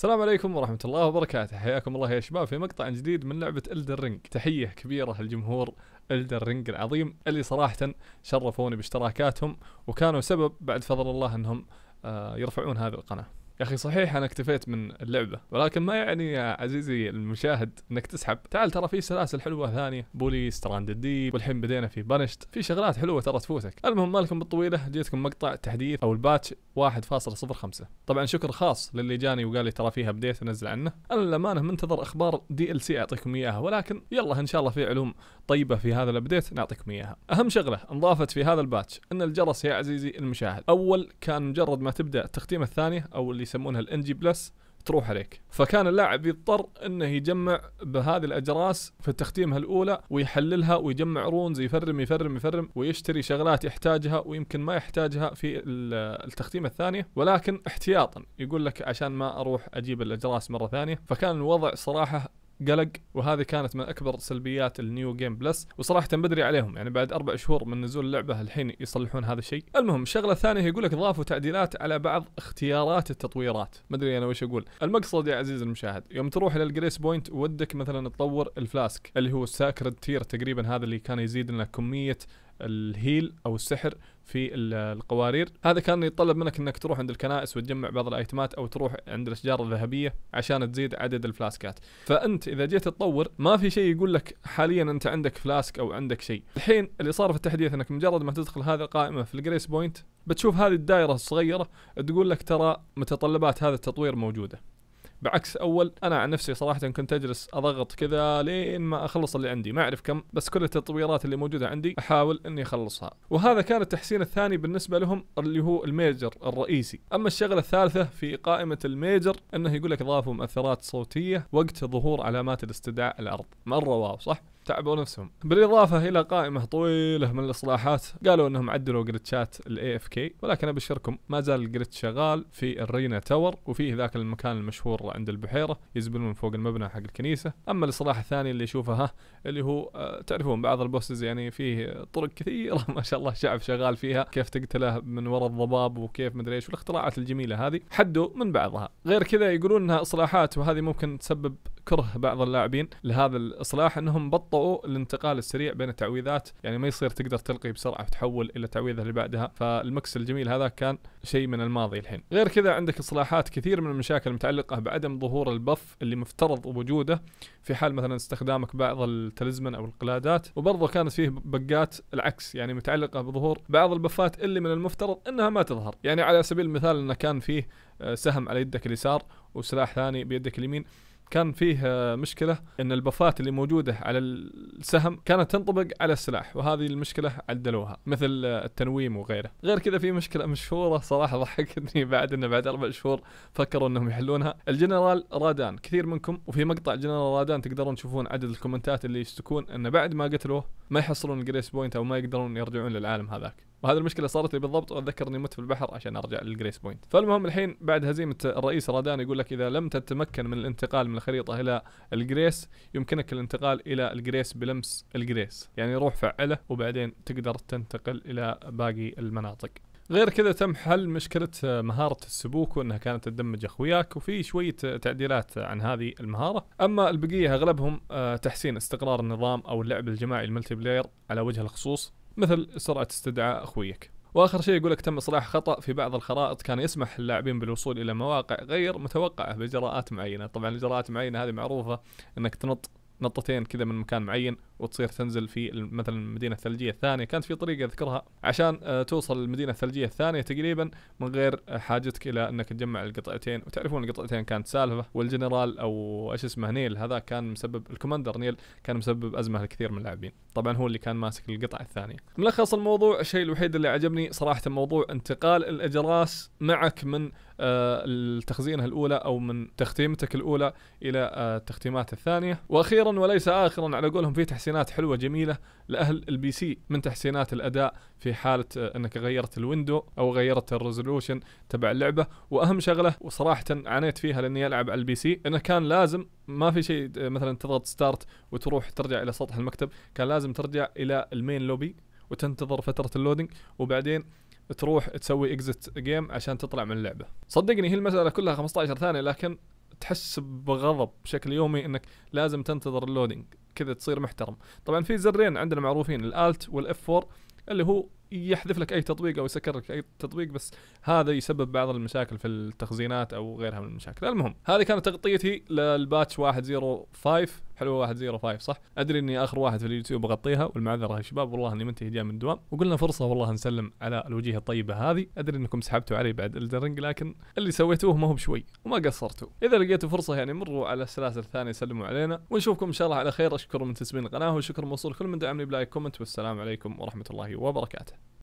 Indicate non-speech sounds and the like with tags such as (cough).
السلام عليكم ورحمة الله وبركاته، حياكم الله يا شباب في مقطع جديد من لعبة إلدر رينج، تحية كبيرة للجمهور إلدر رينج العظيم اللي صراحة شرفوني باشتراكاتهم وكانوا سبب بعد فضل الله انهم آه، يرفعون هذه القناة. يا اخي صحيح انا اكتفيت من اللعبه ولكن ما يعني يا عزيزي المشاهد انك تسحب تعال ترى في سلاسل حلوه ثانيه بوليس تراند ديب والحين بدينا في بانشت في شغلات حلوه ترى تفوتك المهم مالكم بالطويله جيتكم مقطع تحديث او الباتش 1.05 طبعا شكر خاص للي جاني وقال لي ترى فيها بديت انزل عنه انا للامانه منتظر اخبار دي ال سي اعطيكم اياها ولكن يلا ان شاء الله في علوم طيبه في هذا الابديت نعطيكم اياها اهم شغله انضافت في هذا الباتش ان الجرس يا عزيزي المشاهد اول كان مجرد ما تبدا التختيمه الثانيه او اللي يسمونها الان جي بلس تروح عليك فكان اللاعب يضطر انه يجمع بهذه الاجراس في تختيمها الاولى ويحللها ويجمع رونز يفرم يفرم يفرم ويشتري شغلات يحتاجها ويمكن ما يحتاجها في التختيمه الثانيه ولكن احتياطا يقول لك عشان ما اروح اجيب الاجراس مره ثانيه فكان الوضع صراحه قلق وهذه كانت من اكبر سلبيات النيو جيم بلس وصراحه بدري عليهم يعني بعد اربع شهور من نزول اللعبه الحين يصلحون هذا الشيء المهم الشغله الثانيه يقول لك ضافوا تعديلات على بعض اختيارات التطويرات مدري انا وش اقول المقصد يا عزيزي المشاهد يوم تروح الى الجريس بوينت ودك مثلا تطور الفلاسك اللي هو الساكرد تير تقريبا هذا اللي كان يزيد لنا كميه الهيل او السحر في القوارير هذا كان يتطلب منك انك تروح عند الكنائس وتجمع بعض الايتمات او تروح عند الاشجار الذهبيه عشان تزيد عدد الفلاسكات فانت اذا جيت تطور ما في شيء يقول لك حاليا انت عندك فلاسك او عندك شيء الحين اللي صار في التحديث انك مجرد ما تدخل هذه القائمه في الجريس بوينت بتشوف هذه الدائره الصغيره تقول لك ترى متطلبات هذا التطوير موجوده بعكس اول انا عن نفسي صراحه كنت اجلس اضغط كذا لين ما اخلص اللي عندي ما اعرف كم بس كل التطويرات اللي موجوده عندي احاول اني اخلصها وهذا كان التحسين الثاني بالنسبه لهم اللي هو الميجر الرئيسي اما الشغله الثالثه في قائمه الميجر انه يقول لك ضافوا مؤثرات صوتيه وقت ظهور علامات الاستدعاء الارض مره واو صح تعبوا نفسهم بالاضافه الى قائمه طويله من الاصلاحات قالوا انهم عدلوا جريتشات الاي اف كي ولكن ابشركم ما زال الجريت شغال في الرينا تاور وفيه ذاك المكان المشهور عند البحيره يزبل من فوق المبنى حق الكنيسه اما الاصلاح الثاني اللي يشوفها اللي هو آه، تعرفون بعض البوسز يعني فيه طرق كثيره (laughs) ما شاء الله شعب شغال فيها كيف تقتله من وراء الضباب وكيف مدري ايش والاختراعات الجميله هذه حدوا من بعضها غير كذا يقولون انها اصلاحات وهذه ممكن تسبب كره بعض اللاعبين لهذا الاصلاح انهم بطئوا الانتقال السريع بين التعويذات يعني ما يصير تقدر تلقي بسرعه وتحول الى تعويذه اللي بعدها فالمكس الجميل هذا كان شيء من الماضي الحين غير كذا عندك اصلاحات كثير من المشاكل المتعلقه بعدم ظهور البف اللي مفترض وجوده في حال مثلا استخدامك بعض التلزمن او القلادات وبرضه كانت فيه بقات العكس يعني متعلقه بظهور بعض البفات اللي من المفترض انها ما تظهر يعني على سبيل المثال انه كان فيه آه، سهم على يدك اليسار وسلاح ثاني بيدك اليمين كان فيه آه، مشكله ان البفات اللي موجوده على السهم كانت تنطبق على السلاح وهذه المشكله عدلوها مثل آه، التنويم وغيره غير كذا في مشكله مشهوره صراحه ضحكتني (laughs) بعد انه بعد اربع شهور فكروا انهم يحلونها الجنرال رادان كثير منكم وفي مقطع الجنرال رادان تقدرون تشوفون عدد الكومنتات اللي يشتكون انه بعد ما قتلوه ما يحصلون الجريس بوينت او ما يقدرون يرجعون للعالم هذاك وهذه المشكله صارت لي بالضبط واتذكر اني مت في البحر عشان ارجع للجريس بوينت فالمهم الحين بعد هزيمه الرئيس رادان يقول لك اذا لم تتمكن من الانتقال من الخريطه الى الجريس يمكنك الانتقال الى الجريس بلمس الجريس يعني روح فعله وبعدين تقدر تنتقل الى باقي المناطق غير كذا تم حل مشكله آه، مهاره السبوك وانها كانت تدمج اخوياك وفي شويه آه، تعديلات عن هذه المهاره اما البقيه اغلبهم آه، تحسين استقرار النظام او اللعب الجماعي الملتي بلاير على وجه الخصوص مثل سرعه استدعاء اخويك واخر شيء يقول لك تم اصلاح خطا في بعض الخرائط كان يسمح للاعبين بالوصول الى مواقع غير متوقعه باجراءات معينه طبعا الاجراءات المعينه هذه معروفه انك تنط نطتين كذا من مكان معين وتصير تنزل في مثلا المدينه الثلجيه الثانيه كانت في طريقه اذكرها عشان آه، توصل المدينه الثلجيه الثانيه تقريبا من غير آه، حاجتك الى انك تجمع القطعتين وتعرفون القطعتين كانت سالفه والجنرال او ايش اسمه نيل هذا كان مسبب الكوماندر نيل كان مسبب ازمه لكثير من اللاعبين طبعا هو اللي كان ماسك القطعه الثانيه ملخص الموضوع الشيء الوحيد اللي عجبني صراحه موضوع انتقال الاجراس معك من آه، التخزينه الاولى او من تختيمتك الاولى الى التختيمات الثانيه واخيرا وليس اخرا على قولهم في تحسين تحسينات حلوه جميله لاهل البي سي من تحسينات الاداء في حاله آه، انك غيرت الويندو او غيرت الريزولوشن تبع اللعبه واهم شغله وصراحه عانيت فيها لاني العب على البي سي انه كان لازم ما في شيء آه، مثلا تضغط ستارت وتروح ترجع الى سطح المكتب كان لازم ترجع الى المين لوبي وتنتظر فتره اللودنج وبعدين تروح تسوي اكزت جيم عشان تطلع من اللعبه صدقني هي المساله كلها 15 ثانيه لكن تحس بغضب بشكل يومي انك لازم تنتظر اللودينج كذا تصير محترم طبعا في زرين عندنا معروفين الالت والاف 4 اللي هو يحذف لك اي تطبيق او يسكر لك اي تطبيق بس هذا يسبب بعض المشاكل في التخزينات او غيرها من المشاكل المهم هذه كانت تغطيتي للباتش 105 حلوه فايف صح؟ ادري اني اخر واحد في اليوتيوب اغطيها والمعذره يا شباب والله اني منتهي جاي من الدوام وقلنا فرصه والله نسلم على الوجيه الطيبه هذه ادري انكم سحبتوا علي بعد الدرنج لكن اللي سويتوه ما هو بشوي وما قصرتوا اذا لقيتوا فرصه يعني مروا على السلاسل الثانيه سلموا علينا ونشوفكم ان شاء الله على خير اشكر من تسبين القناه وشكر موصول كل من دعمني بلايك كومنت والسلام عليكم ورحمه الله وبركاته